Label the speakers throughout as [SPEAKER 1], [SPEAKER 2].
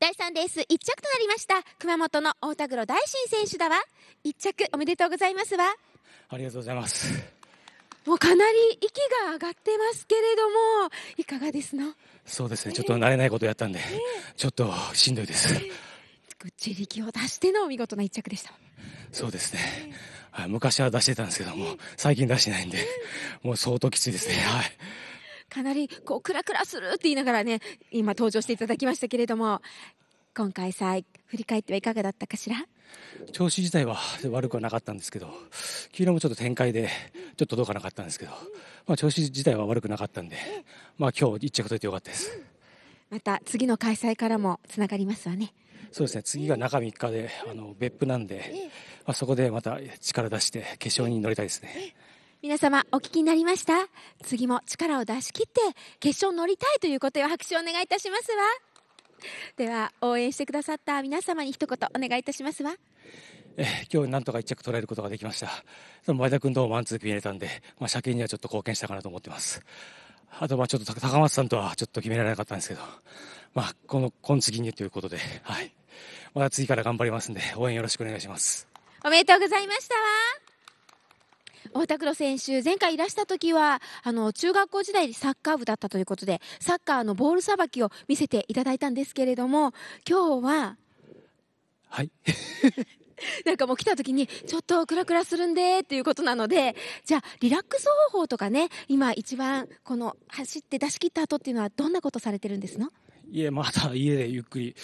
[SPEAKER 1] 第3レース1着となりました熊本の太田黒大臣選手だわ1着おめでとうございますわ
[SPEAKER 2] ありがとうございます
[SPEAKER 1] もうかなり息が上がってますけれどもいかがですの
[SPEAKER 2] そうですねちょっと慣れないことやったんで、えー、ちょっとしんどいです、えー、
[SPEAKER 1] 自力を出しての見事な1着でした
[SPEAKER 2] そうですね、えー、はい、昔は出してたんですけども最近出してないんでもう相当きついですねはい
[SPEAKER 1] かなりこうクラクラするって言いながらね今登場していただきましたけれども今回祭振り返ってはいかがだったかしら
[SPEAKER 2] 調子自体は悪くはなかったんですけど黄色もちょっと展開でちょっとどうかなかったんですけど、まあ、調子自体は悪くなかったんで、まあ、今日一着取れてよかったです。
[SPEAKER 1] また次の開催からもつながりますわね。
[SPEAKER 2] そうですね次が中3日であの別府なんで、まあ、そこでまた力出して決勝に乗りたいです
[SPEAKER 1] ね。皆様お聞きになりました次も力を出し切って決勝乗りたいということを拍手をお願いいたしますわでは応援してくださった皆様に一言お願いいたしますわ
[SPEAKER 2] え今日なんとか一着取られることができました前田君ともワンツー決れたんで、まあ、車検にはちょっと貢献したかなと思ってますあとまあちょっと高松さんとはちょっと決められなかったんですけど、まあ、この今次にということで、はい、また次から頑張りますんで応援よろしくお願いします
[SPEAKER 1] おめでとうございましたわ大田黒選手、前回いらした時は、あ中学校時代サッカー部だったということで、サッカーのボールさばきを見せていただいたんですけれども、今日は、はい。なんかもう来た時に、ちょっとクラクラするんでっていうことなので、じゃあリラックス方法とかね、今一番この走って出し切った後っていうのはどんなことされてるんですの
[SPEAKER 2] いえ、また家でゆっくり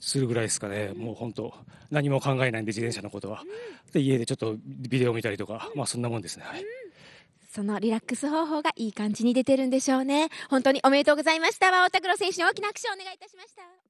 [SPEAKER 2] するぐらいですかね、もう本当、何も考えないんで、自転車のことは。で、家でちょっとビデオ見たりとか、まあそんなもんですね。はい、
[SPEAKER 1] そのリラックス方法がい
[SPEAKER 2] い感じに出てるんでしょうね。本当におめでとうございました。は、太田黒選手に大
[SPEAKER 1] きな拍手をお願いいたしました。